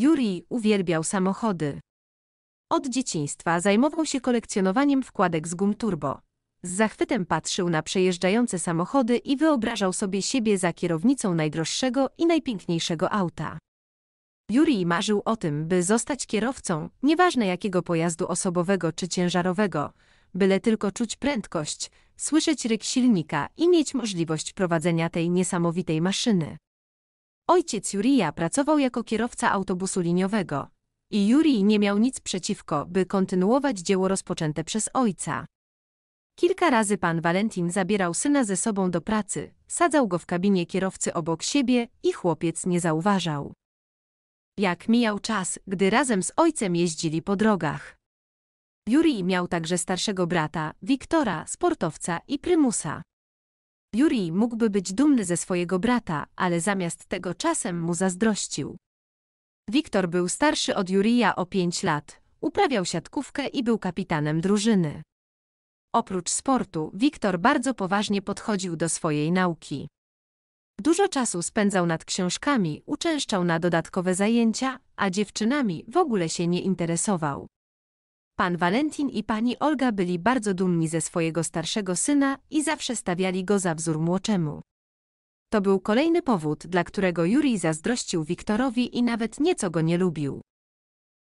Juri uwielbiał samochody. Od dzieciństwa zajmował się kolekcjonowaniem wkładek z gum turbo. Z zachwytem patrzył na przejeżdżające samochody i wyobrażał sobie siebie za kierownicą najdroższego i najpiękniejszego auta. Juri marzył o tym, by zostać kierowcą, nieważne jakiego pojazdu osobowego czy ciężarowego, byle tylko czuć prędkość, słyszeć ryk silnika i mieć możliwość prowadzenia tej niesamowitej maszyny. Ojciec Jurija pracował jako kierowca autobusu liniowego i Juri nie miał nic przeciwko, by kontynuować dzieło rozpoczęte przez ojca. Kilka razy pan Walentin zabierał syna ze sobą do pracy, sadzał go w kabinie kierowcy obok siebie i chłopiec nie zauważał. Jak mijał czas, gdy razem z ojcem jeździli po drogach. Juri miał także starszego brata, Wiktora, sportowca i prymusa. Juri mógłby być dumny ze swojego brata, ale zamiast tego czasem mu zazdrościł. Wiktor był starszy od Jurija o pięć lat, uprawiał siatkówkę i był kapitanem drużyny. Oprócz sportu, Wiktor bardzo poważnie podchodził do swojej nauki. Dużo czasu spędzał nad książkami, uczęszczał na dodatkowe zajęcia, a dziewczynami w ogóle się nie interesował. Pan Walentin i pani Olga byli bardzo dumni ze swojego starszego syna i zawsze stawiali go za wzór młodszemu. To był kolejny powód, dla którego Juri zazdrościł Wiktorowi i nawet nieco go nie lubił.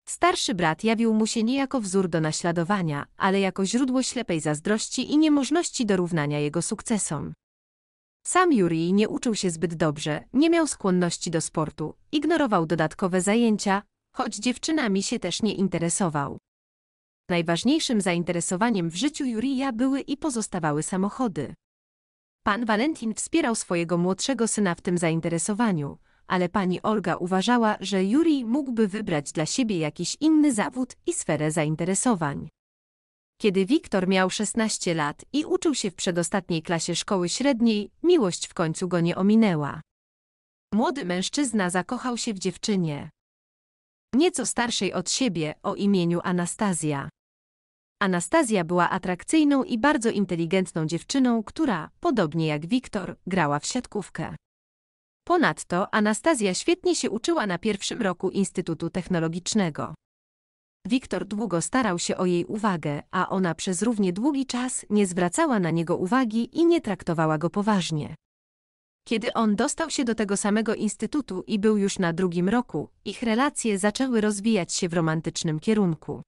Starszy brat jawił mu się nie jako wzór do naśladowania, ale jako źródło ślepej zazdrości i niemożności dorównania jego sukcesom. Sam Juri nie uczył się zbyt dobrze, nie miał skłonności do sportu, ignorował dodatkowe zajęcia, choć dziewczynami się też nie interesował. Najważniejszym zainteresowaniem w życiu Jurija były i pozostawały samochody. Pan Valentin wspierał swojego młodszego syna w tym zainteresowaniu, ale pani Olga uważała, że Jurij mógłby wybrać dla siebie jakiś inny zawód i sferę zainteresowań. Kiedy Wiktor miał 16 lat i uczył się w przedostatniej klasie szkoły średniej, miłość w końcu go nie ominęła. Młody mężczyzna zakochał się w dziewczynie. Nieco starszej od siebie o imieniu Anastazja. Anastazja była atrakcyjną i bardzo inteligentną dziewczyną, która, podobnie jak Wiktor, grała w siatkówkę. Ponadto Anastazja świetnie się uczyła na pierwszym roku Instytutu Technologicznego. Wiktor długo starał się o jej uwagę, a ona przez równie długi czas nie zwracała na niego uwagi i nie traktowała go poważnie. Kiedy on dostał się do tego samego instytutu i był już na drugim roku, ich relacje zaczęły rozwijać się w romantycznym kierunku.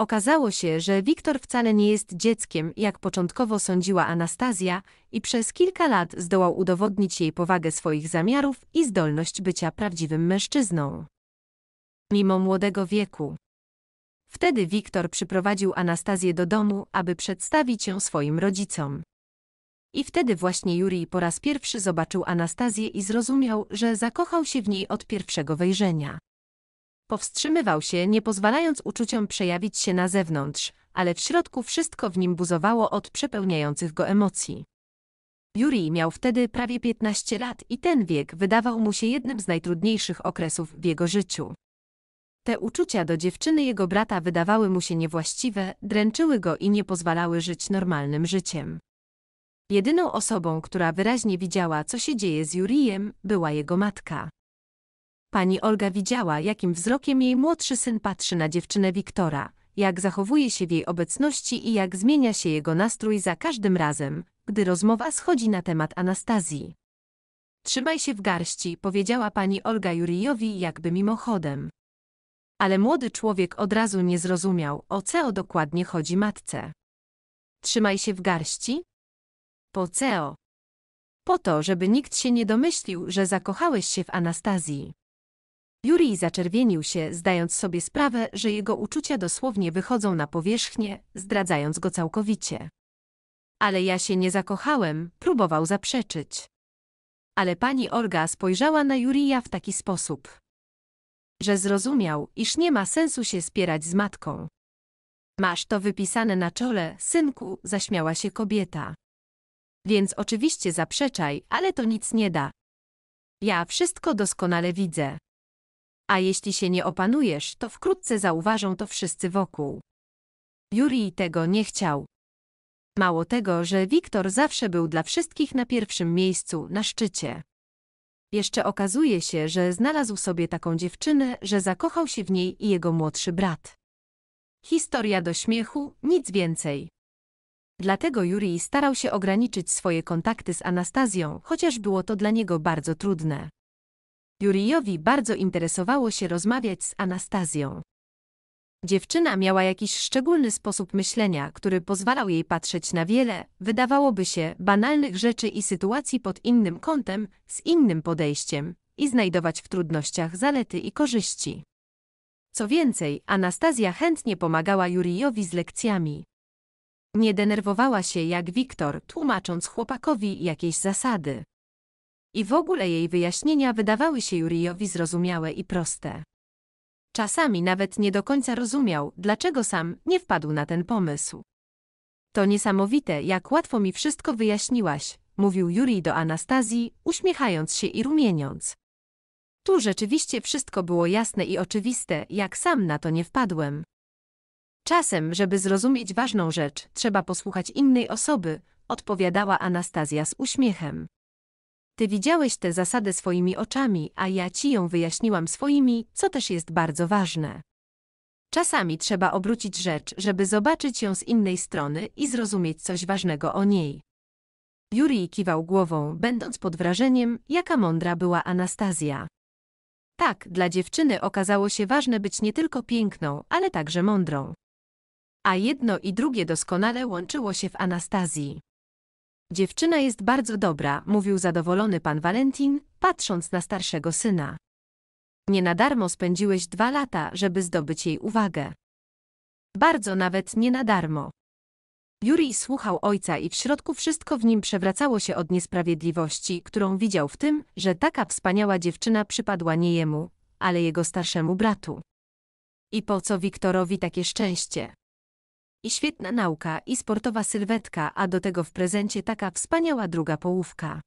Okazało się, że Wiktor wcale nie jest dzieckiem, jak początkowo sądziła Anastazja, i przez kilka lat zdołał udowodnić jej powagę swoich zamiarów i zdolność bycia prawdziwym mężczyzną. Mimo młodego wieku. Wtedy Wiktor przyprowadził Anastazję do domu, aby przedstawić ją swoim rodzicom. I wtedy właśnie Juri po raz pierwszy zobaczył Anastazję i zrozumiał, że zakochał się w niej od pierwszego wejrzenia. Powstrzymywał się, nie pozwalając uczuciom przejawić się na zewnątrz, ale w środku wszystko w nim buzowało od przepełniających go emocji. Juri miał wtedy prawie 15 lat i ten wiek wydawał mu się jednym z najtrudniejszych okresów w jego życiu. Te uczucia do dziewczyny jego brata wydawały mu się niewłaściwe, dręczyły go i nie pozwalały żyć normalnym życiem. Jedyną osobą, która wyraźnie widziała, co się dzieje z Jurijem, była jego matka. Pani Olga widziała, jakim wzrokiem jej młodszy syn patrzy na dziewczynę Wiktora, jak zachowuje się w jej obecności i jak zmienia się jego nastrój za każdym razem, gdy rozmowa schodzi na temat Anastazji. Trzymaj się w garści, powiedziała pani Olga Jurijowi jakby mimochodem. Ale młody człowiek od razu nie zrozumiał, o co dokładnie chodzi matce. Trzymaj się w garści? Po co? Po to, żeby nikt się nie domyślił, że zakochałeś się w Anastazji. Jurij zaczerwienił się, zdając sobie sprawę, że jego uczucia dosłownie wychodzą na powierzchnię, zdradzając go całkowicie. Ale ja się nie zakochałem, próbował zaprzeczyć. Ale pani Olga spojrzała na Jurija w taki sposób, że zrozumiał, iż nie ma sensu się spierać z matką. Masz to wypisane na czole, synku, zaśmiała się kobieta. Więc oczywiście zaprzeczaj, ale to nic nie da. Ja wszystko doskonale widzę. A jeśli się nie opanujesz, to wkrótce zauważą to wszyscy wokół. Juri tego nie chciał. Mało tego, że Wiktor zawsze był dla wszystkich na pierwszym miejscu, na szczycie. Jeszcze okazuje się, że znalazł sobie taką dziewczynę, że zakochał się w niej i jego młodszy brat. Historia do śmiechu, nic więcej. Dlatego Juri starał się ograniczyć swoje kontakty z Anastazją, chociaż było to dla niego bardzo trudne. Jurijowi bardzo interesowało się rozmawiać z Anastazją. Dziewczyna miała jakiś szczególny sposób myślenia, który pozwalał jej patrzeć na wiele, wydawałoby się, banalnych rzeczy i sytuacji pod innym kątem, z innym podejściem i znajdować w trudnościach zalety i korzyści. Co więcej, Anastazja chętnie pomagała Jurijowi z lekcjami. Nie denerwowała się jak Wiktor, tłumacząc chłopakowi jakieś zasady i w ogóle jej wyjaśnienia wydawały się Jurijowi zrozumiałe i proste. Czasami nawet nie do końca rozumiał, dlaczego sam nie wpadł na ten pomysł. To niesamowite, jak łatwo mi wszystko wyjaśniłaś, mówił Jurij do Anastazji, uśmiechając się i rumieniąc. Tu rzeczywiście wszystko było jasne i oczywiste, jak sam na to nie wpadłem. Czasem, żeby zrozumieć ważną rzecz, trzeba posłuchać innej osoby, odpowiadała Anastazja z uśmiechem. Ty widziałeś tę zasadę swoimi oczami, a ja ci ją wyjaśniłam swoimi, co też jest bardzo ważne. Czasami trzeba obrócić rzecz, żeby zobaczyć ją z innej strony i zrozumieć coś ważnego o niej. Yuri kiwał głową, będąc pod wrażeniem, jaka mądra była Anastazja. Tak, dla dziewczyny okazało się ważne być nie tylko piękną, ale także mądrą. A jedno i drugie doskonale łączyło się w Anastazji. Dziewczyna jest bardzo dobra, mówił zadowolony pan Valentin, patrząc na starszego syna. Nie na darmo spędziłeś dwa lata, żeby zdobyć jej uwagę. Bardzo nawet nie na darmo. Jurij słuchał ojca i w środku wszystko w nim przewracało się od niesprawiedliwości, którą widział w tym, że taka wspaniała dziewczyna przypadła nie jemu, ale jego starszemu bratu. I po co Wiktorowi takie szczęście? I świetna nauka, i sportowa sylwetka, a do tego w prezencie taka wspaniała druga połówka.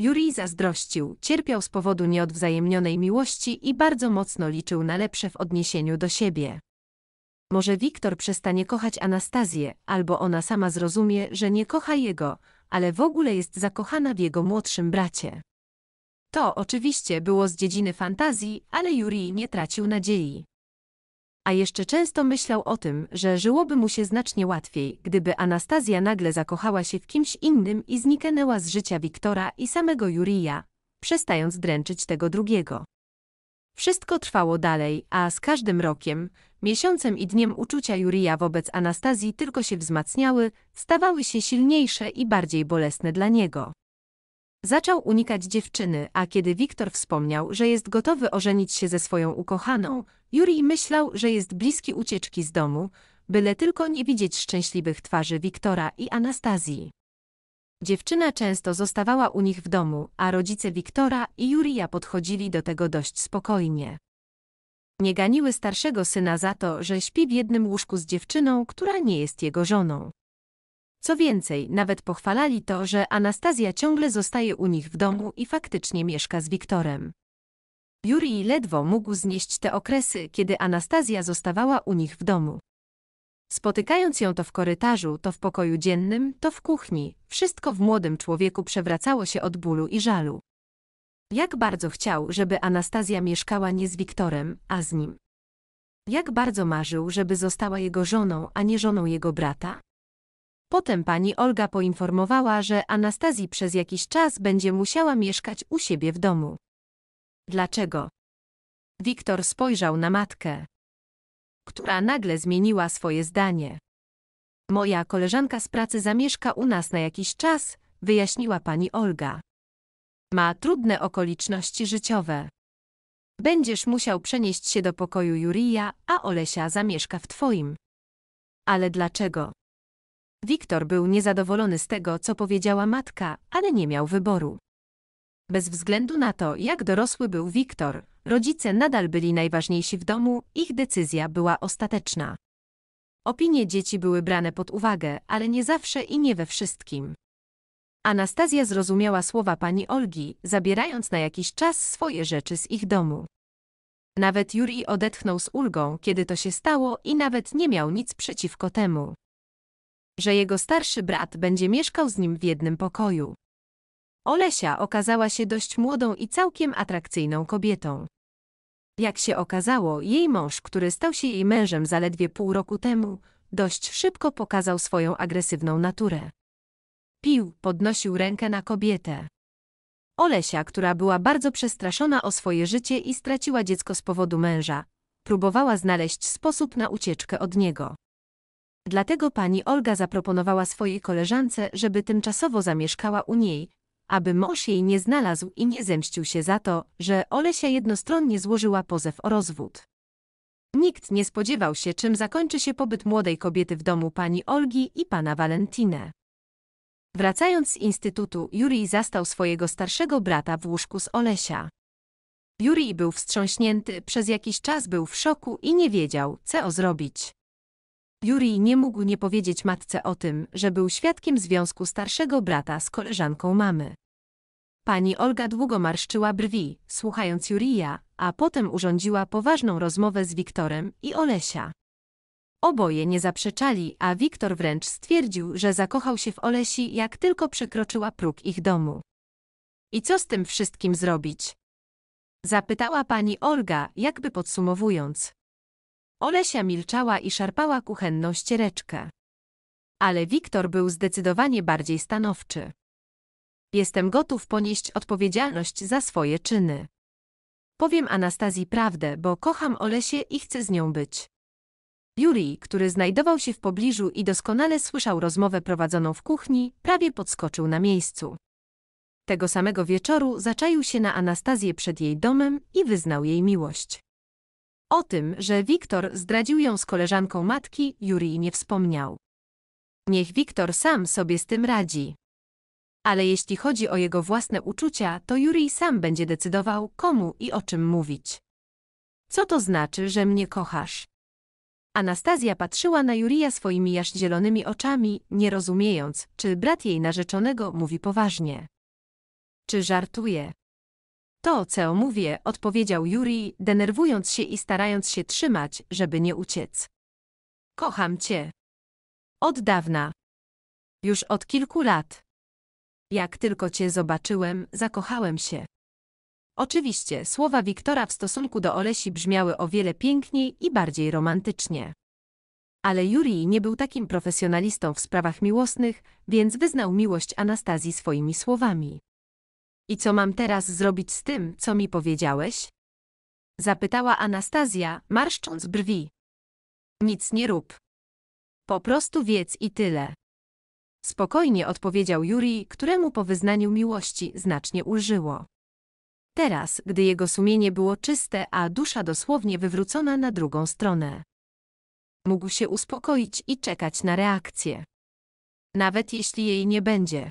Jurij zazdrościł, cierpiał z powodu nieodwzajemnionej miłości i bardzo mocno liczył na lepsze w odniesieniu do siebie. Może Wiktor przestanie kochać Anastazję, albo ona sama zrozumie, że nie kocha jego, ale w ogóle jest zakochana w jego młodszym bracie. To oczywiście było z dziedziny fantazji, ale Jurij nie tracił nadziei a jeszcze często myślał o tym, że żyłoby mu się znacznie łatwiej, gdyby Anastazja nagle zakochała się w kimś innym i zniknęła z życia Wiktora i samego Jurija, przestając dręczyć tego drugiego. Wszystko trwało dalej, a z każdym rokiem, miesiącem i dniem uczucia Jurija wobec Anastazji tylko się wzmacniały, stawały się silniejsze i bardziej bolesne dla niego. Zaczął unikać dziewczyny, a kiedy Wiktor wspomniał, że jest gotowy ożenić się ze swoją ukochaną, Juri myślał, że jest bliski ucieczki z domu, byle tylko nie widzieć szczęśliwych twarzy Wiktora i Anastazji. Dziewczyna często zostawała u nich w domu, a rodzice Wiktora i Jurija podchodzili do tego dość spokojnie. Nie ganiły starszego syna za to, że śpi w jednym łóżku z dziewczyną, która nie jest jego żoną. Co więcej, nawet pochwalali to, że Anastazja ciągle zostaje u nich w domu i faktycznie mieszka z Wiktorem. Jurij ledwo mógł znieść te okresy, kiedy Anastazja zostawała u nich w domu. Spotykając ją to w korytarzu, to w pokoju dziennym, to w kuchni, wszystko w młodym człowieku przewracało się od bólu i żalu. Jak bardzo chciał, żeby Anastazja mieszkała nie z Wiktorem, a z nim. Jak bardzo marzył, żeby została jego żoną, a nie żoną jego brata. Potem pani Olga poinformowała, że Anastazji przez jakiś czas będzie musiała mieszkać u siebie w domu. Dlaczego? Wiktor spojrzał na matkę, która nagle zmieniła swoje zdanie. Moja koleżanka z pracy zamieszka u nas na jakiś czas, wyjaśniła pani Olga. Ma trudne okoliczności życiowe. Będziesz musiał przenieść się do pokoju Jurija, a Olesia zamieszka w twoim. Ale dlaczego? Wiktor był niezadowolony z tego, co powiedziała matka, ale nie miał wyboru. Bez względu na to, jak dorosły był Wiktor, rodzice nadal byli najważniejsi w domu, ich decyzja była ostateczna. Opinie dzieci były brane pod uwagę, ale nie zawsze i nie we wszystkim. Anastazja zrozumiała słowa pani Olgi, zabierając na jakiś czas swoje rzeczy z ich domu. Nawet Juri odetchnął z ulgą, kiedy to się stało i nawet nie miał nic przeciwko temu że jego starszy brat będzie mieszkał z nim w jednym pokoju. Olesia okazała się dość młodą i całkiem atrakcyjną kobietą. Jak się okazało, jej mąż, który stał się jej mężem zaledwie pół roku temu, dość szybko pokazał swoją agresywną naturę. Pił, podnosił rękę na kobietę. Olesia, która była bardzo przestraszona o swoje życie i straciła dziecko z powodu męża, próbowała znaleźć sposób na ucieczkę od niego. Dlatego pani Olga zaproponowała swojej koleżance, żeby tymczasowo zamieszkała u niej, aby mąż jej nie znalazł i nie zemścił się za to, że Olesia jednostronnie złożyła pozew o rozwód. Nikt nie spodziewał się, czym zakończy się pobyt młodej kobiety w domu pani Olgi i pana Valentine. Wracając z instytutu, Juri zastał swojego starszego brata w łóżku z Olesia. Juri był wstrząśnięty, przez jakiś czas był w szoku i nie wiedział, co zrobić. Juri nie mógł nie powiedzieć matce o tym, że był świadkiem związku starszego brata z koleżanką mamy. Pani Olga długo marszczyła brwi, słuchając Jurija, a potem urządziła poważną rozmowę z Wiktorem i Olesia. Oboje nie zaprzeczali, a Wiktor wręcz stwierdził, że zakochał się w Olesi, jak tylko przekroczyła próg ich domu. I co z tym wszystkim zrobić? Zapytała pani Olga, jakby podsumowując. Olesia milczała i szarpała kuchenną ściereczkę. Ale Wiktor był zdecydowanie bardziej stanowczy. Jestem gotów ponieść odpowiedzialność za swoje czyny. Powiem Anastazji prawdę, bo kocham Olesię i chcę z nią być. Juri, który znajdował się w pobliżu i doskonale słyszał rozmowę prowadzoną w kuchni, prawie podskoczył na miejscu. Tego samego wieczoru zaczaił się na Anastazję przed jej domem i wyznał jej miłość. O tym, że Wiktor zdradził ją z koleżanką matki, Jurij nie wspomniał. Niech Wiktor sam sobie z tym radzi. Ale jeśli chodzi o jego własne uczucia, to Jurij sam będzie decydował, komu i o czym mówić. Co to znaczy, że mnie kochasz? Anastazja patrzyła na Jurija swoimi jaś-zielonymi oczami, nie rozumiejąc, czy brat jej narzeczonego mówi poważnie. Czy żartuje? To, co mówię, odpowiedział Juri, denerwując się i starając się trzymać, żeby nie uciec. Kocham cię. Od dawna. Już od kilku lat. Jak tylko cię zobaczyłem, zakochałem się. Oczywiście, słowa Wiktora w stosunku do Olesi brzmiały o wiele piękniej i bardziej romantycznie. Ale Jurij nie był takim profesjonalistą w sprawach miłosnych, więc wyznał miłość Anastazji swoimi słowami. I co mam teraz zrobić z tym, co mi powiedziałeś? Zapytała Anastazja, marszcząc brwi. Nic nie rób. Po prostu wiedz i tyle. Spokojnie odpowiedział Juri, któremu po wyznaniu miłości znacznie ulżyło. Teraz, gdy jego sumienie było czyste, a dusza dosłownie wywrócona na drugą stronę. Mógł się uspokoić i czekać na reakcję. Nawet jeśli jej nie będzie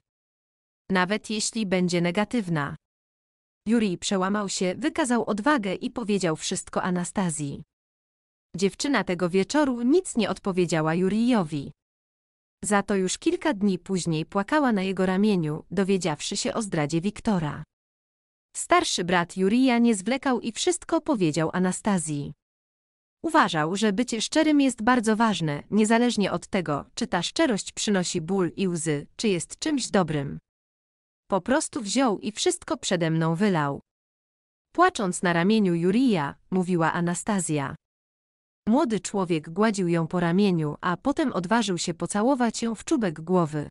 nawet jeśli będzie negatywna. Juri przełamał się, wykazał odwagę i powiedział wszystko Anastazji. Dziewczyna tego wieczoru nic nie odpowiedziała Jurijowi. Za to już kilka dni później płakała na jego ramieniu, dowiedziawszy się o zdradzie Wiktora. Starszy brat Jurija nie zwlekał i wszystko powiedział Anastazji. Uważał, że bycie szczerym jest bardzo ważne, niezależnie od tego, czy ta szczerość przynosi ból i łzy, czy jest czymś dobrym. Po prostu wziął i wszystko przede mną wylał. Płacząc na ramieniu Jurija, mówiła Anastazja. Młody człowiek gładził ją po ramieniu, a potem odważył się pocałować ją w czubek głowy.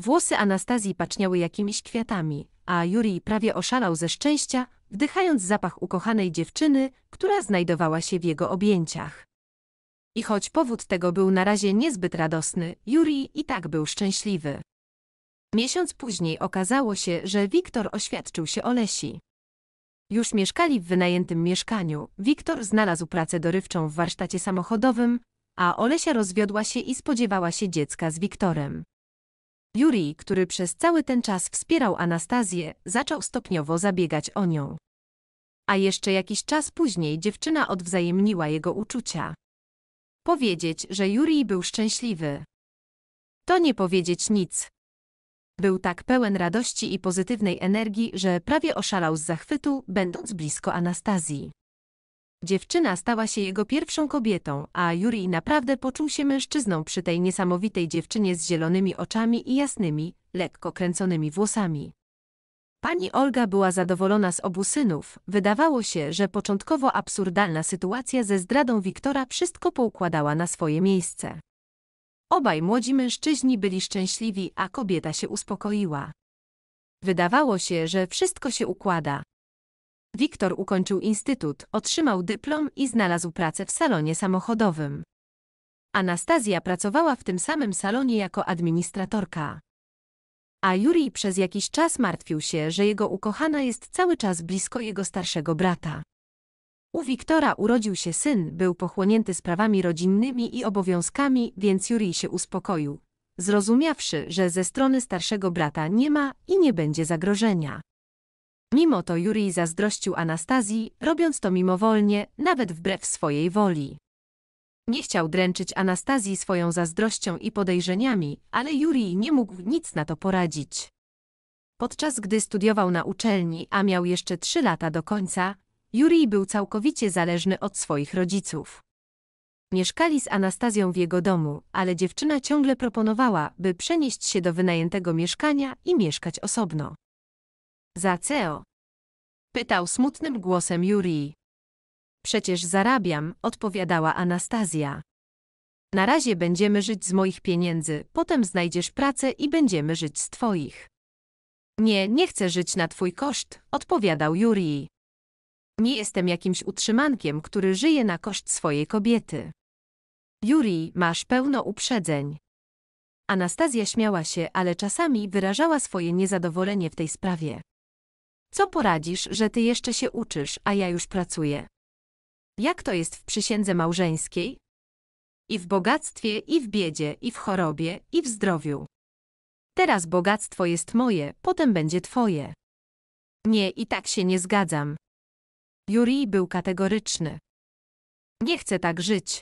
Włosy Anastazji paczniały jakimiś kwiatami, a Jurij prawie oszalał ze szczęścia, wdychając zapach ukochanej dziewczyny, która znajdowała się w jego objęciach. I choć powód tego był na razie niezbyt radosny, Jurij i tak był szczęśliwy. Miesiąc później okazało się, że Wiktor oświadczył się Olesi. Już mieszkali w wynajętym mieszkaniu. Wiktor znalazł pracę dorywczą w warsztacie samochodowym, a Olesia rozwiodła się i spodziewała się dziecka z Wiktorem. Juri, który przez cały ten czas wspierał Anastazję, zaczął stopniowo zabiegać o nią. A jeszcze jakiś czas później dziewczyna odwzajemniła jego uczucia. Powiedzieć, że Juri był szczęśliwy. To nie powiedzieć nic, był tak pełen radości i pozytywnej energii, że prawie oszalał z zachwytu, będąc blisko Anastazji. Dziewczyna stała się jego pierwszą kobietą, a Juri naprawdę poczuł się mężczyzną przy tej niesamowitej dziewczynie z zielonymi oczami i jasnymi, lekko kręconymi włosami. Pani Olga była zadowolona z obu synów. Wydawało się, że początkowo absurdalna sytuacja ze zdradą Wiktora wszystko poukładała na swoje miejsce. Obaj młodzi mężczyźni byli szczęśliwi, a kobieta się uspokoiła. Wydawało się, że wszystko się układa. Wiktor ukończył instytut, otrzymał dyplom i znalazł pracę w salonie samochodowym. Anastazja pracowała w tym samym salonie jako administratorka. A Juri przez jakiś czas martwił się, że jego ukochana jest cały czas blisko jego starszego brata. U Wiktora urodził się syn, był pochłonięty sprawami rodzinnymi i obowiązkami, więc Jurij się uspokoił, zrozumiawszy, że ze strony starszego brata nie ma i nie będzie zagrożenia. Mimo to Jurij zazdrościł Anastazji, robiąc to mimowolnie, nawet wbrew swojej woli. Nie chciał dręczyć Anastazji swoją zazdrością i podejrzeniami, ale Jurij nie mógł nic na to poradzić. Podczas gdy studiował na uczelni, a miał jeszcze trzy lata do końca, Jurij był całkowicie zależny od swoich rodziców. Mieszkali z Anastazją w jego domu, ale dziewczyna ciągle proponowała, by przenieść się do wynajętego mieszkania i mieszkać osobno. Za CEO? Pytał smutnym głosem Jurij. Przecież zarabiam, odpowiadała Anastazja. Na razie będziemy żyć z moich pieniędzy, potem znajdziesz pracę i będziemy żyć z twoich. Nie, nie chcę żyć na twój koszt, odpowiadał Jurij. Nie jestem jakimś utrzymankiem, który żyje na koszt swojej kobiety. Juri, masz pełno uprzedzeń. Anastazja śmiała się, ale czasami wyrażała swoje niezadowolenie w tej sprawie. Co poradzisz, że ty jeszcze się uczysz, a ja już pracuję? Jak to jest w przysiędze małżeńskiej? I w bogactwie, i w biedzie, i w chorobie, i w zdrowiu. Teraz bogactwo jest moje, potem będzie twoje. Nie, i tak się nie zgadzam. Juri był kategoryczny. Nie chcę tak żyć.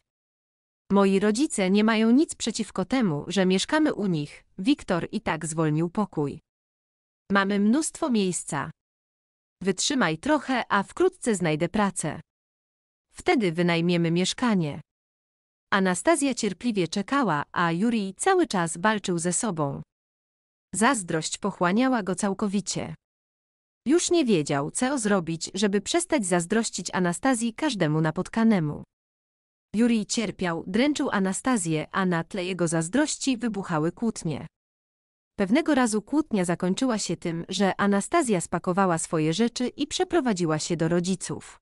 Moi rodzice nie mają nic przeciwko temu, że mieszkamy u nich. Wiktor i tak zwolnił pokój. Mamy mnóstwo miejsca. Wytrzymaj trochę, a wkrótce znajdę pracę. Wtedy wynajmiemy mieszkanie. Anastazja cierpliwie czekała, a Juri cały czas walczył ze sobą. Zazdrość pochłaniała go całkowicie. Już nie wiedział, co zrobić, żeby przestać zazdrościć Anastazji każdemu napotkanemu. Jurij cierpiał, dręczył Anastazję, a na tle jego zazdrości wybuchały kłótnie. Pewnego razu kłótnia zakończyła się tym, że Anastazja spakowała swoje rzeczy i przeprowadziła się do rodziców.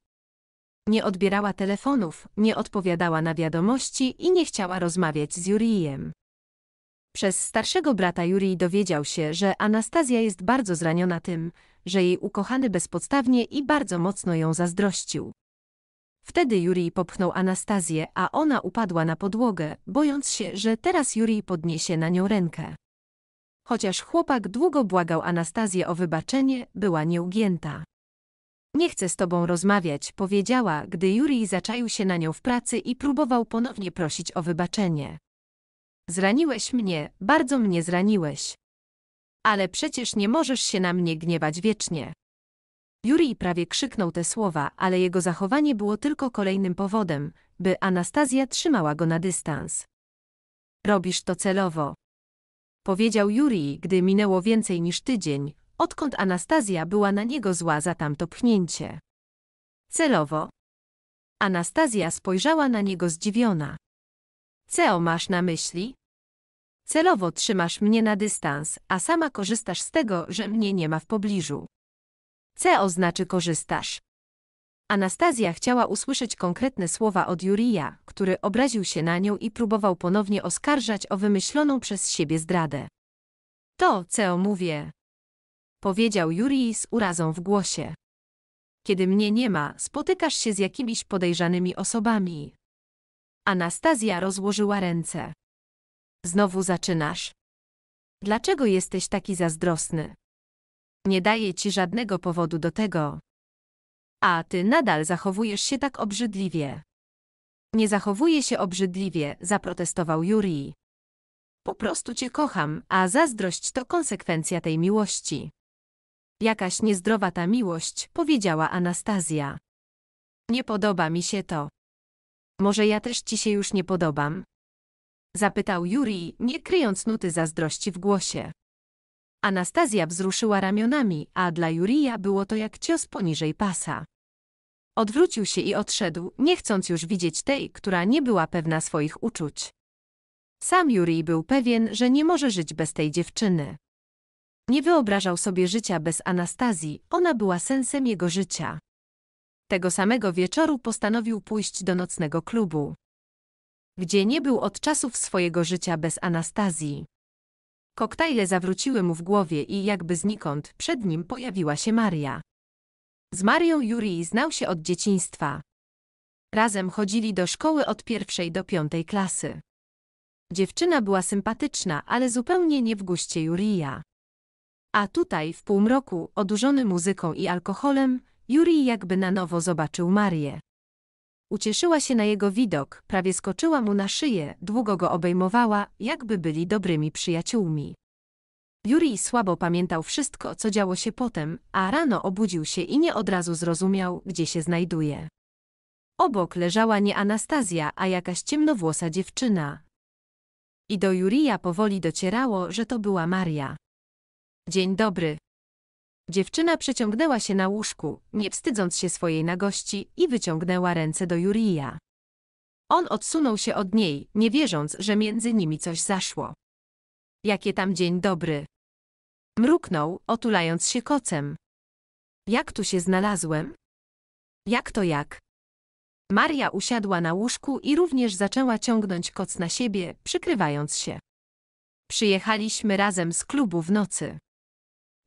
Nie odbierała telefonów, nie odpowiadała na wiadomości i nie chciała rozmawiać z Jurijem. Przez starszego brata Jurij dowiedział się, że Anastazja jest bardzo zraniona tym, że jej ukochany bezpodstawnie i bardzo mocno ją zazdrościł. Wtedy Juri popchnął Anastazję, a ona upadła na podłogę, bojąc się, że teraz Juri podniesie na nią rękę. Chociaż chłopak długo błagał Anastazję o wybaczenie, była nieugięta. Nie chcę z tobą rozmawiać, powiedziała, gdy Juri zaczaił się na nią w pracy i próbował ponownie prosić o wybaczenie. Zraniłeś mnie, bardzo mnie zraniłeś. Ale przecież nie możesz się na mnie gniewać wiecznie. Juri prawie krzyknął te słowa, ale jego zachowanie było tylko kolejnym powodem, by Anastazja trzymała go na dystans. Robisz to celowo. Powiedział Juri, gdy minęło więcej niż tydzień, odkąd Anastazja była na niego zła za tamto pchnięcie. Celowo. Anastazja spojrzała na niego zdziwiona. Co masz na myśli? Celowo trzymasz mnie na dystans, a sama korzystasz z tego, że mnie nie ma w pobliżu. C oznaczy korzystasz. Anastazja chciała usłyszeć konkretne słowa od Jurija, który obraził się na nią i próbował ponownie oskarżać o wymyśloną przez siebie zdradę. To, co mówię, powiedział Jurij z urazą w głosie. Kiedy mnie nie ma, spotykasz się z jakimiś podejrzanymi osobami. Anastazja rozłożyła ręce. Znowu zaczynasz. Dlaczego jesteś taki zazdrosny? Nie daję ci żadnego powodu do tego. A ty nadal zachowujesz się tak obrzydliwie. Nie zachowuję się obrzydliwie, zaprotestował Juri. Po prostu cię kocham, a zazdrość to konsekwencja tej miłości. Jakaś niezdrowa ta miłość, powiedziała Anastazja. Nie podoba mi się to. Może ja też ci się już nie podobam? Zapytał Juri, nie kryjąc nuty zazdrości w głosie. Anastazja wzruszyła ramionami, a dla Jurija było to jak cios poniżej pasa. Odwrócił się i odszedł, nie chcąc już widzieć tej, która nie była pewna swoich uczuć. Sam Juri był pewien, że nie może żyć bez tej dziewczyny. Nie wyobrażał sobie życia bez Anastazji, ona była sensem jego życia. Tego samego wieczoru postanowił pójść do nocnego klubu gdzie nie był od czasów swojego życia bez Anastazji. Koktajle zawróciły mu w głowie i jakby znikąd przed nim pojawiła się Maria. Z Marią Jurii znał się od dzieciństwa. Razem chodzili do szkoły od pierwszej do piątej klasy. Dziewczyna była sympatyczna, ale zupełnie nie w guście Jurija. A tutaj, w półmroku, odurzony muzyką i alkoholem, Jurij jakby na nowo zobaczył Marię. Ucieszyła się na jego widok, prawie skoczyła mu na szyję, długo go obejmowała, jakby byli dobrymi przyjaciółmi. Jurij słabo pamiętał wszystko, co działo się potem, a rano obudził się i nie od razu zrozumiał, gdzie się znajduje. Obok leżała nie Anastazja, a jakaś ciemnowłosa dziewczyna. I do Jurija powoli docierało, że to była Maria. Dzień dobry, Dziewczyna przeciągnęła się na łóżku, nie wstydząc się swojej nagości i wyciągnęła ręce do Jurija. On odsunął się od niej, nie wierząc, że między nimi coś zaszło. Jakie tam dzień dobry. Mruknął, otulając się kocem. Jak tu się znalazłem? Jak to jak? Maria usiadła na łóżku i również zaczęła ciągnąć koc na siebie, przykrywając się. Przyjechaliśmy razem z klubu w nocy.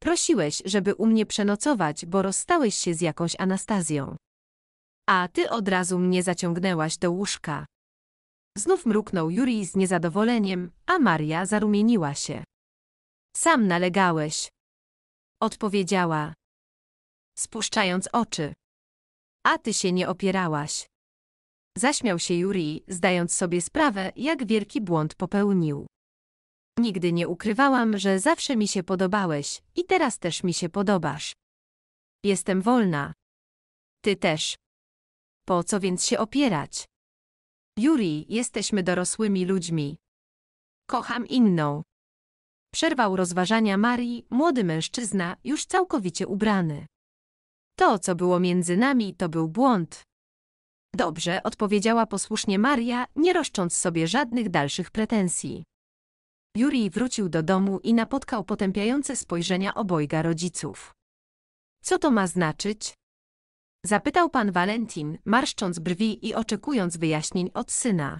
Prosiłeś, żeby u mnie przenocować, bo rozstałeś się z jakąś Anastazją. A ty od razu mnie zaciągnęłaś do łóżka. Znów mruknął Juri z niezadowoleniem, a Maria zarumieniła się. Sam nalegałeś. Odpowiedziała. Spuszczając oczy. A ty się nie opierałaś. Zaśmiał się Juri, zdając sobie sprawę, jak wielki błąd popełnił. Nigdy nie ukrywałam, że zawsze mi się podobałeś i teraz też mi się podobasz. Jestem wolna. Ty też. Po co więc się opierać? Juri, jesteśmy dorosłymi ludźmi. Kocham inną. Przerwał rozważania Marii młody mężczyzna, już całkowicie ubrany. To, co było między nami, to był błąd. Dobrze, odpowiedziała posłusznie Maria, nie roszcząc sobie żadnych dalszych pretensji. Juri wrócił do domu i napotkał potępiające spojrzenia obojga rodziców. Co to ma znaczyć? Zapytał pan Walentin, marszcząc brwi i oczekując wyjaśnień od syna.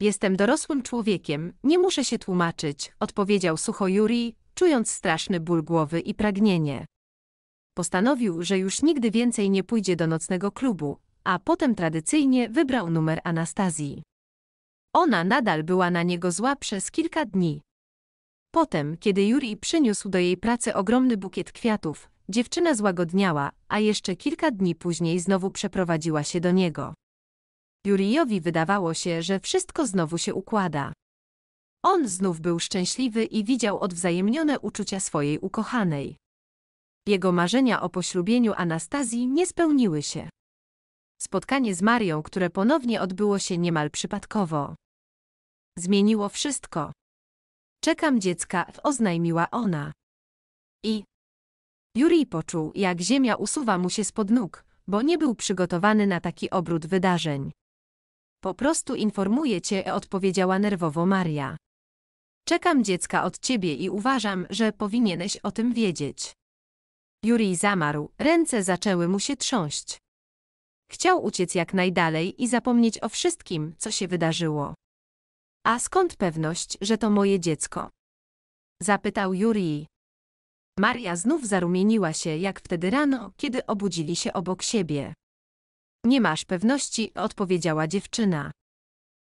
Jestem dorosłym człowiekiem, nie muszę się tłumaczyć, odpowiedział sucho Juri, czując straszny ból głowy i pragnienie. Postanowił, że już nigdy więcej nie pójdzie do nocnego klubu, a potem tradycyjnie wybrał numer Anastazji. Ona nadal była na niego zła przez kilka dni. Potem, kiedy Juri przyniósł do jej pracy ogromny bukiet kwiatów, dziewczyna złagodniała, a jeszcze kilka dni później znowu przeprowadziła się do niego. Jurijowi wydawało się, że wszystko znowu się układa. On znów był szczęśliwy i widział odwzajemnione uczucia swojej ukochanej. Jego marzenia o poślubieniu Anastazji nie spełniły się. Spotkanie z Marią, które ponownie odbyło się niemal przypadkowo. Zmieniło wszystko. Czekam dziecka, oznajmiła ona. I Jurij poczuł, jak ziemia usuwa mu się spod nóg, bo nie był przygotowany na taki obrót wydarzeń. Po prostu informuję cię, odpowiedziała nerwowo Maria. Czekam dziecka od ciebie i uważam, że powinieneś o tym wiedzieć. Jurij zamarł, ręce zaczęły mu się trząść. Chciał uciec jak najdalej i zapomnieć o wszystkim, co się wydarzyło. A skąd pewność, że to moje dziecko? Zapytał Jurij. Maria znów zarumieniła się jak wtedy rano, kiedy obudzili się obok siebie. Nie masz pewności, odpowiedziała dziewczyna.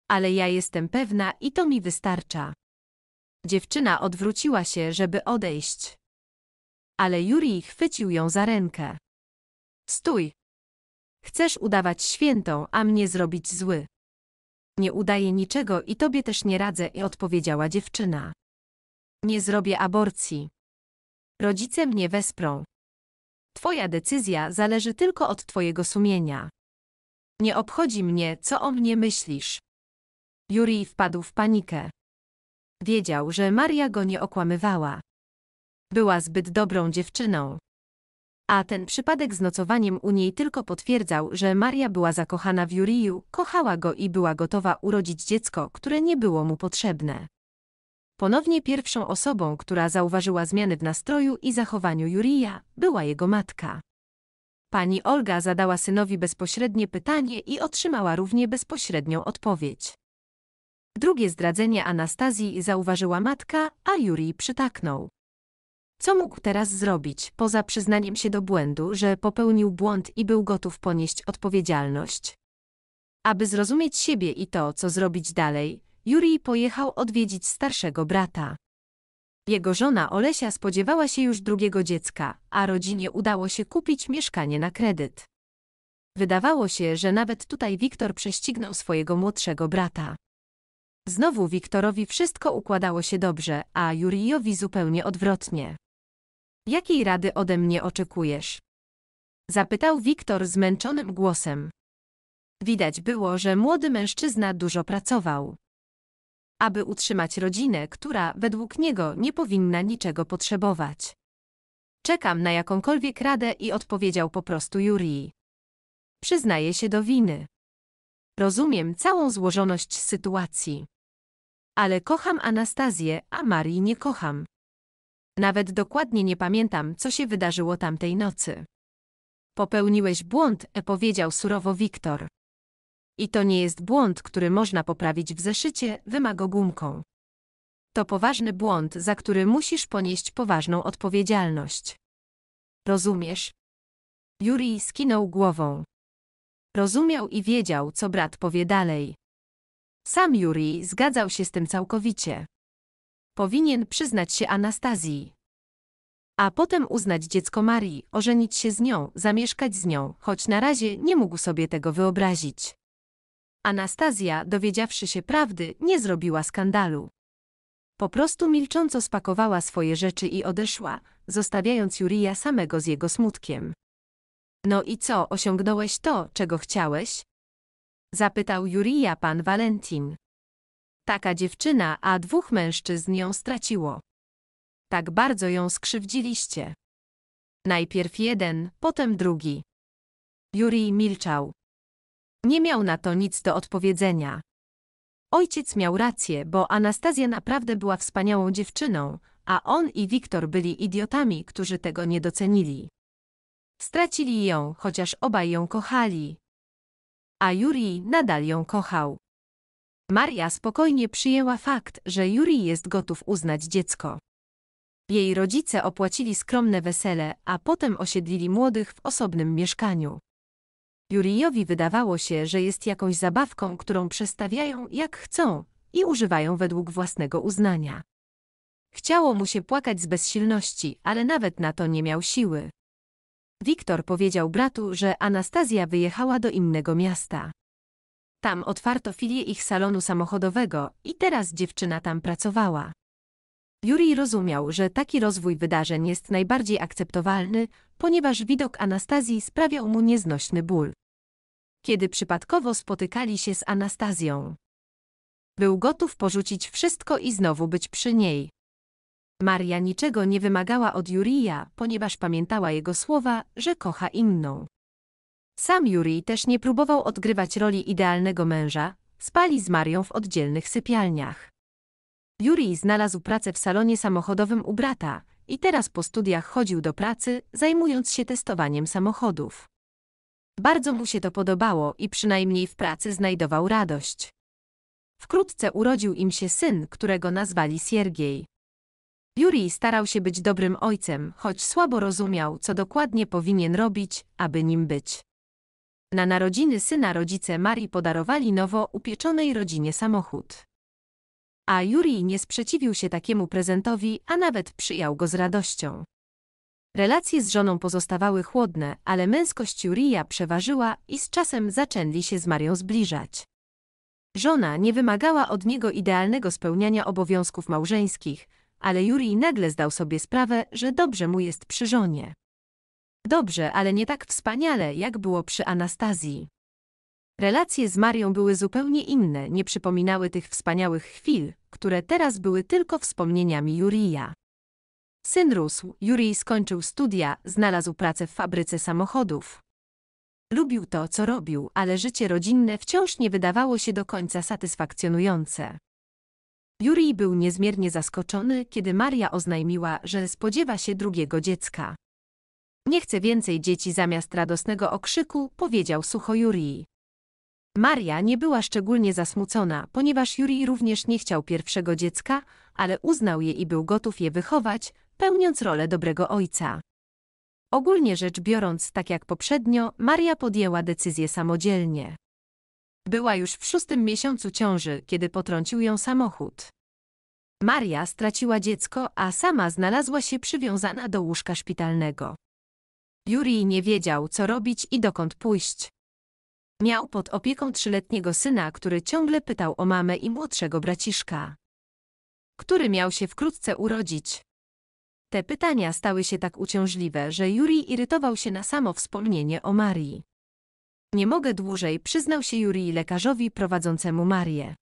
Ale ja jestem pewna i to mi wystarcza. Dziewczyna odwróciła się, żeby odejść. Ale Jurij chwycił ją za rękę. Stój, Chcesz udawać świętą, a mnie zrobić zły. Nie udaję niczego i tobie też nie radzę, odpowiedziała dziewczyna. Nie zrobię aborcji. Rodzice mnie wesprą. Twoja decyzja zależy tylko od twojego sumienia. Nie obchodzi mnie, co o mnie myślisz. Juri wpadł w panikę. Wiedział, że Maria go nie okłamywała. Była zbyt dobrą dziewczyną. A ten przypadek z nocowaniem u niej tylko potwierdzał, że Maria była zakochana w Juriju, kochała go i była gotowa urodzić dziecko, które nie było mu potrzebne. Ponownie pierwszą osobą, która zauważyła zmiany w nastroju i zachowaniu Jurija, była jego matka. Pani Olga zadała synowi bezpośrednie pytanie i otrzymała równie bezpośrednią odpowiedź. Drugie zdradzenie Anastazji zauważyła matka, a Jurij przytaknął. Co mógł teraz zrobić, poza przyznaniem się do błędu, że popełnił błąd i był gotów ponieść odpowiedzialność? Aby zrozumieć siebie i to, co zrobić dalej, Jurij pojechał odwiedzić starszego brata. Jego żona Olesia spodziewała się już drugiego dziecka, a rodzinie udało się kupić mieszkanie na kredyt. Wydawało się, że nawet tutaj Wiktor prześcignął swojego młodszego brata. Znowu Wiktorowi wszystko układało się dobrze, a Jurijowi zupełnie odwrotnie. Jakiej rady ode mnie oczekujesz? Zapytał Wiktor zmęczonym głosem. Widać było, że młody mężczyzna dużo pracował. Aby utrzymać rodzinę, która według niego nie powinna niczego potrzebować. Czekam na jakąkolwiek radę i odpowiedział po prostu Jurii. Przyznaję się do winy. Rozumiem całą złożoność sytuacji. Ale kocham Anastazję, a Marii nie kocham. Nawet dokładnie nie pamiętam, co się wydarzyło tamtej nocy. Popełniłeś błąd, powiedział surowo Wiktor. I to nie jest błąd, który można poprawić w zeszycie, wymaga gumką. To poważny błąd, za który musisz ponieść poważną odpowiedzialność. Rozumiesz? Juri skinął głową. Rozumiał i wiedział, co brat powie dalej. Sam Juri zgadzał się z tym całkowicie. Powinien przyznać się Anastazji. A potem uznać dziecko Marii, ożenić się z nią, zamieszkać z nią, choć na razie nie mógł sobie tego wyobrazić. Anastazja, dowiedziawszy się prawdy, nie zrobiła skandalu. Po prostu milcząco spakowała swoje rzeczy i odeszła, zostawiając Jurija samego z jego smutkiem. No i co, osiągnąłeś to, czego chciałeś? Zapytał Jurija pan Valentin. Taka dziewczyna, a dwóch mężczyzn ją straciło. Tak bardzo ją skrzywdziliście. Najpierw jeden, potem drugi. Juri milczał. Nie miał na to nic do odpowiedzenia. Ojciec miał rację, bo Anastazja naprawdę była wspaniałą dziewczyną, a on i Wiktor byli idiotami, którzy tego nie docenili. Stracili ją, chociaż obaj ją kochali. A Juri nadal ją kochał. Maria spokojnie przyjęła fakt, że Juri jest gotów uznać dziecko. Jej rodzice opłacili skromne wesele, a potem osiedlili młodych w osobnym mieszkaniu. Jurijowi wydawało się, że jest jakąś zabawką, którą przestawiają jak chcą i używają według własnego uznania. Chciało mu się płakać z bezsilności, ale nawet na to nie miał siły. Wiktor powiedział bratu, że Anastazja wyjechała do innego miasta. Tam otwarto filię ich salonu samochodowego i teraz dziewczyna tam pracowała. Juri rozumiał, że taki rozwój wydarzeń jest najbardziej akceptowalny, ponieważ widok Anastazji sprawiał mu nieznośny ból. Kiedy przypadkowo spotykali się z Anastazją, był gotów porzucić wszystko i znowu być przy niej. Maria niczego nie wymagała od Jurija, ponieważ pamiętała jego słowa, że kocha inną. Sam Yuri też nie próbował odgrywać roli idealnego męża, spali z Marią w oddzielnych sypialniach. Yuri znalazł pracę w salonie samochodowym u brata i teraz po studiach chodził do pracy, zajmując się testowaniem samochodów. Bardzo mu się to podobało i przynajmniej w pracy znajdował radość. Wkrótce urodził im się syn, którego nazwali Siergiej. Yuri starał się być dobrym ojcem, choć słabo rozumiał, co dokładnie powinien robić, aby nim być. Na narodziny syna rodzice Marii podarowali nowo upieczonej rodzinie samochód. A Juri nie sprzeciwił się takiemu prezentowi, a nawet przyjął go z radością. Relacje z żoną pozostawały chłodne, ale męskość Jurija przeważyła i z czasem zaczęli się z Marią zbliżać. Żona nie wymagała od niego idealnego spełniania obowiązków małżeńskich, ale Juri nagle zdał sobie sprawę, że dobrze mu jest przy żonie. Dobrze, ale nie tak wspaniale, jak było przy Anastazji. Relacje z Marią były zupełnie inne, nie przypominały tych wspaniałych chwil, które teraz były tylko wspomnieniami Jurija. Syn rósł, Jurij skończył studia, znalazł pracę w fabryce samochodów. Lubił to, co robił, ale życie rodzinne wciąż nie wydawało się do końca satysfakcjonujące. Jurij był niezmiernie zaskoczony, kiedy Maria oznajmiła, że spodziewa się drugiego dziecka. Nie chcę więcej dzieci zamiast radosnego okrzyku, powiedział sucho Jurii. Maria nie była szczególnie zasmucona, ponieważ Juri również nie chciał pierwszego dziecka, ale uznał je i był gotów je wychować, pełniąc rolę dobrego ojca. Ogólnie rzecz biorąc, tak jak poprzednio, Maria podjęła decyzję samodzielnie. Była już w szóstym miesiącu ciąży, kiedy potrącił ją samochód. Maria straciła dziecko, a sama znalazła się przywiązana do łóżka szpitalnego. Juri nie wiedział, co robić i dokąd pójść. Miał pod opieką trzyletniego syna, który ciągle pytał o mamę i młodszego braciszka, który miał się wkrótce urodzić. Te pytania stały się tak uciążliwe, że Juri irytował się na samo wspomnienie o Marii. Nie mogę dłużej, przyznał się Juri lekarzowi prowadzącemu Marię.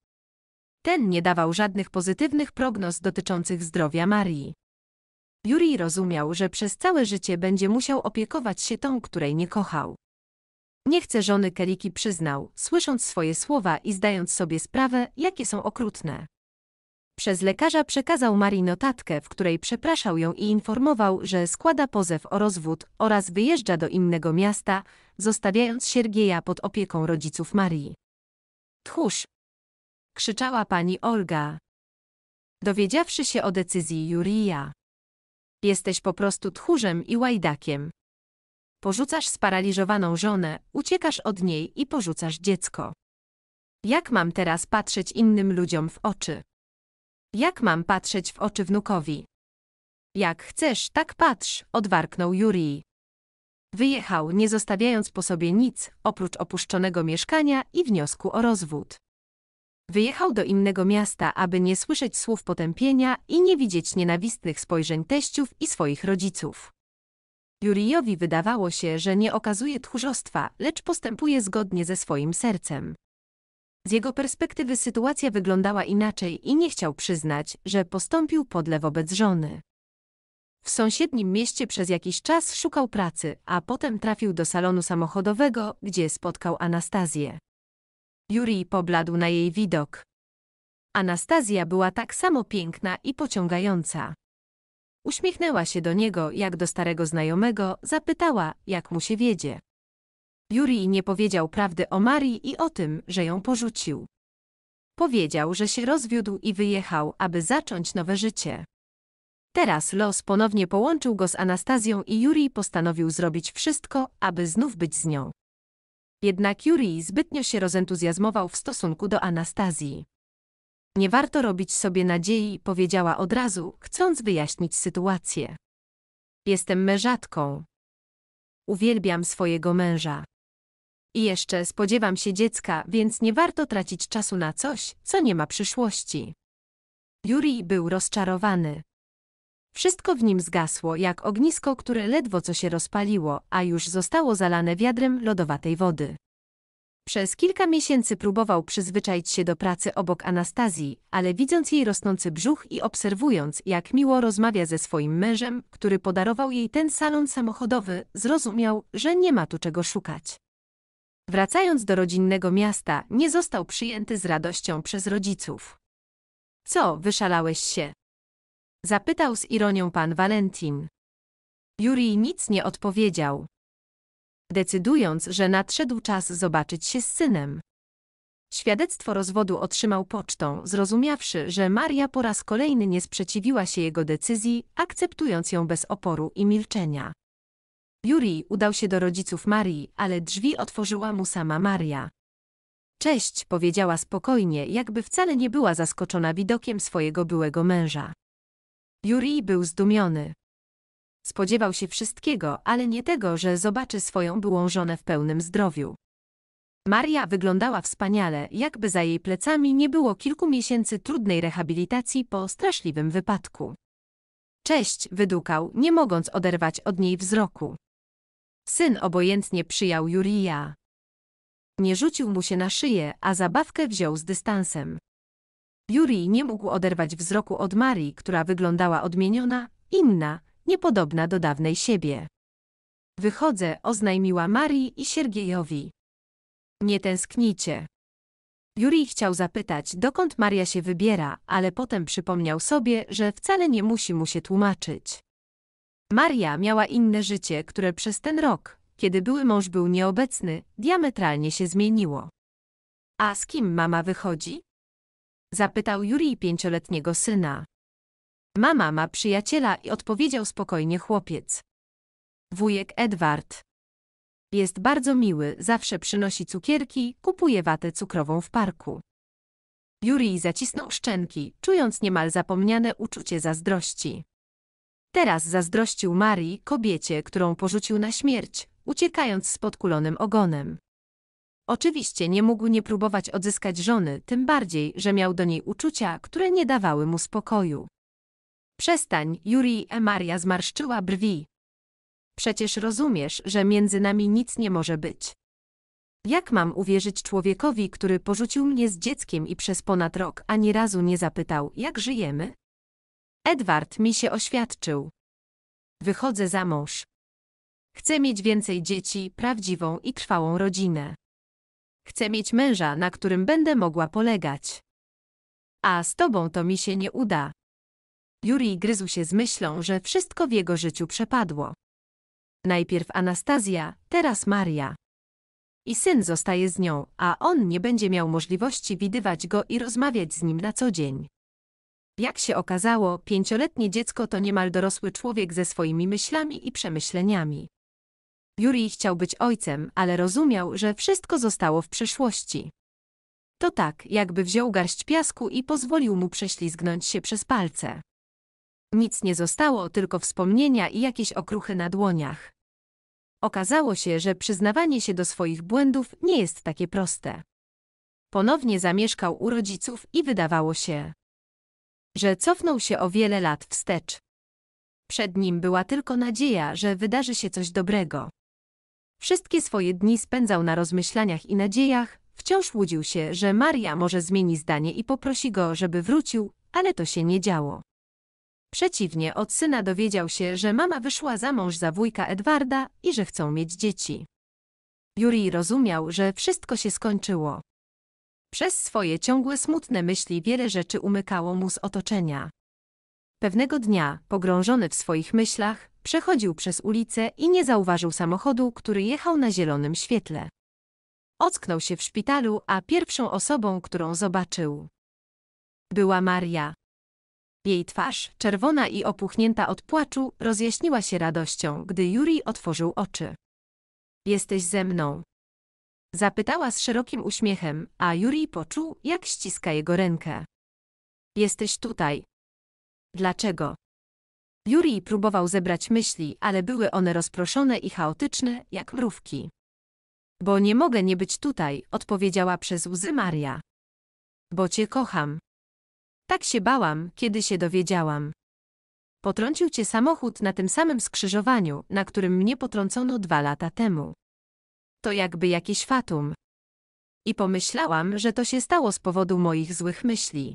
Ten nie dawał żadnych pozytywnych prognoz dotyczących zdrowia Marii. Juri rozumiał, że przez całe życie będzie musiał opiekować się tą, której nie kochał. Nie chce żony Keliki przyznał, słysząc swoje słowa i zdając sobie sprawę, jakie są okrutne. Przez lekarza przekazał Marii notatkę, w której przepraszał ją i informował, że składa pozew o rozwód oraz wyjeżdża do innego miasta, zostawiając Siergieja pod opieką rodziców Marii. Tchórz! krzyczała pani Olga. Dowiedziawszy się o decyzji Jurija, Jesteś po prostu tchórzem i łajdakiem. Porzucasz sparaliżowaną żonę, uciekasz od niej i porzucasz dziecko. Jak mam teraz patrzeć innym ludziom w oczy? Jak mam patrzeć w oczy wnukowi? Jak chcesz, tak patrz, odwarknął Jurij. Wyjechał, nie zostawiając po sobie nic, oprócz opuszczonego mieszkania i wniosku o rozwód. Wyjechał do innego miasta, aby nie słyszeć słów potępienia i nie widzieć nienawistnych spojrzeń teściów i swoich rodziców. Jurijowi wydawało się, że nie okazuje tchórzostwa, lecz postępuje zgodnie ze swoim sercem. Z jego perspektywy sytuacja wyglądała inaczej i nie chciał przyznać, że postąpił podle wobec żony. W sąsiednim mieście przez jakiś czas szukał pracy, a potem trafił do salonu samochodowego, gdzie spotkał Anastazję. Jurij pobladł na jej widok. Anastazja była tak samo piękna i pociągająca. Uśmiechnęła się do niego jak do starego znajomego, zapytała, jak mu się wiedzie. Jurij nie powiedział prawdy o Marii i o tym, że ją porzucił. Powiedział, że się rozwiódł i wyjechał, aby zacząć nowe życie. Teraz los ponownie połączył go z Anastazją i Jurij postanowił zrobić wszystko, aby znów być z nią. Jednak Yuri zbytnio się rozentuzjazmował w stosunku do Anastazji. Nie warto robić sobie nadziei, powiedziała od razu, chcąc wyjaśnić sytuację. Jestem mężatką. Uwielbiam swojego męża. I jeszcze spodziewam się dziecka, więc nie warto tracić czasu na coś, co nie ma przyszłości. Juri był rozczarowany. Wszystko w nim zgasło jak ognisko, które ledwo co się rozpaliło, a już zostało zalane wiadrem lodowatej wody. Przez kilka miesięcy próbował przyzwyczaić się do pracy obok Anastazji, ale widząc jej rosnący brzuch i obserwując, jak miło rozmawia ze swoim mężem, który podarował jej ten salon samochodowy, zrozumiał, że nie ma tu czego szukać. Wracając do rodzinnego miasta, nie został przyjęty z radością przez rodziców. Co, wyszalałeś się? Zapytał z ironią pan Valentin. Juri nic nie odpowiedział. Decydując, że nadszedł czas zobaczyć się z synem. Świadectwo rozwodu otrzymał pocztą, zrozumiawszy, że Maria po raz kolejny nie sprzeciwiła się jego decyzji, akceptując ją bez oporu i milczenia. Juri udał się do rodziców Marii, ale drzwi otworzyła mu sama Maria. Cześć, powiedziała spokojnie, jakby wcale nie była zaskoczona widokiem swojego byłego męża. Yuri był zdumiony. Spodziewał się wszystkiego, ale nie tego, że zobaczy swoją byłą żonę w pełnym zdrowiu. Maria wyglądała wspaniale, jakby za jej plecami nie było kilku miesięcy trudnej rehabilitacji po straszliwym wypadku. Cześć, wydukał, nie mogąc oderwać od niej wzroku. Syn obojętnie przyjął Jurija. Nie rzucił mu się na szyję, a zabawkę wziął z dystansem. Jurij nie mógł oderwać wzroku od Marii, która wyglądała odmieniona, inna, niepodobna do dawnej siebie. Wychodzę, oznajmiła Marii i Siergiejowi. Nie tęsknicie. Jurij chciał zapytać, dokąd Maria się wybiera, ale potem przypomniał sobie, że wcale nie musi mu się tłumaczyć. Maria miała inne życie, które przez ten rok, kiedy były mąż był nieobecny, diametralnie się zmieniło. A z kim mama wychodzi? Zapytał Jurij pięcioletniego syna. Mama ma przyjaciela i odpowiedział spokojnie chłopiec. Wujek Edward. Jest bardzo miły, zawsze przynosi cukierki, kupuje watę cukrową w parku. Jurij zacisnął szczęki, czując niemal zapomniane uczucie zazdrości. Teraz zazdrościł Marii, kobiecie, którą porzucił na śmierć, uciekając z podkulonym ogonem. Oczywiście nie mógł nie próbować odzyskać żony, tym bardziej, że miał do niej uczucia, które nie dawały mu spokoju. Przestań, Juri Maria zmarszczyła brwi. Przecież rozumiesz, że między nami nic nie może być. Jak mam uwierzyć człowiekowi, który porzucił mnie z dzieckiem i przez ponad rok ani razu nie zapytał, jak żyjemy? Edward mi się oświadczył. Wychodzę za mąż. Chcę mieć więcej dzieci, prawdziwą i trwałą rodzinę. Chcę mieć męża, na którym będę mogła polegać. A z tobą to mi się nie uda. Juri gryzł się z myślą, że wszystko w jego życiu przepadło. Najpierw Anastazja, teraz Maria. I syn zostaje z nią, a on nie będzie miał możliwości widywać go i rozmawiać z nim na co dzień. Jak się okazało, pięcioletnie dziecko to niemal dorosły człowiek ze swoimi myślami i przemyśleniami. Juri chciał być ojcem, ale rozumiał, że wszystko zostało w przeszłości. To tak, jakby wziął garść piasku i pozwolił mu prześlizgnąć się przez palce. Nic nie zostało, tylko wspomnienia i jakieś okruchy na dłoniach. Okazało się, że przyznawanie się do swoich błędów nie jest takie proste. Ponownie zamieszkał u rodziców i wydawało się, że cofnął się o wiele lat wstecz. Przed nim była tylko nadzieja, że wydarzy się coś dobrego. Wszystkie swoje dni spędzał na rozmyślaniach i nadziejach, wciąż łudził się, że Maria może zmieni zdanie i poprosi go, żeby wrócił, ale to się nie działo. Przeciwnie, od syna dowiedział się, że mama wyszła za mąż za wujka Edwarda i że chcą mieć dzieci. Juri rozumiał, że wszystko się skończyło. Przez swoje ciągłe smutne myśli wiele rzeczy umykało mu z otoczenia. Pewnego dnia, pogrążony w swoich myślach, przechodził przez ulicę i nie zauważył samochodu, który jechał na zielonym świetle. Ocknął się w szpitalu, a pierwszą osobą, którą zobaczył, była Maria. Jej twarz, czerwona i opuchnięta od płaczu, rozjaśniła się radością, gdy Juri otworzył oczy. Jesteś ze mną. Zapytała z szerokim uśmiechem, a Juri poczuł, jak ściska jego rękę. Jesteś tutaj, Dlaczego? Juri próbował zebrać myśli, ale były one rozproszone i chaotyczne, jak mrówki. Bo nie mogę nie być tutaj, odpowiedziała przez łzy Maria. Bo cię kocham. Tak się bałam, kiedy się dowiedziałam. Potrącił cię samochód na tym samym skrzyżowaniu, na którym mnie potrącono dwa lata temu. To jakby jakiś fatum. I pomyślałam, że to się stało z powodu moich złych myśli.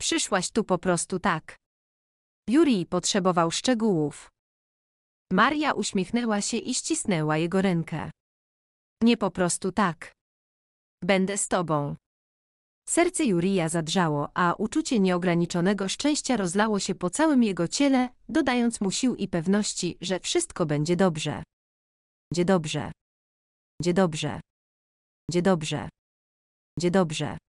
Przyszłaś tu po prostu tak. Juri potrzebował szczegółów. Maria uśmiechnęła się i ścisnęła jego rękę. Nie po prostu tak. Będę z tobą. Serce Jurija zadrżało, a uczucie nieograniczonego szczęścia rozlało się po całym jego ciele, dodając mu sił i pewności, że wszystko będzie dobrze. Będzie dobrze. Gdzie dobrze. Gdzie dobrze. Gdzie dobrze.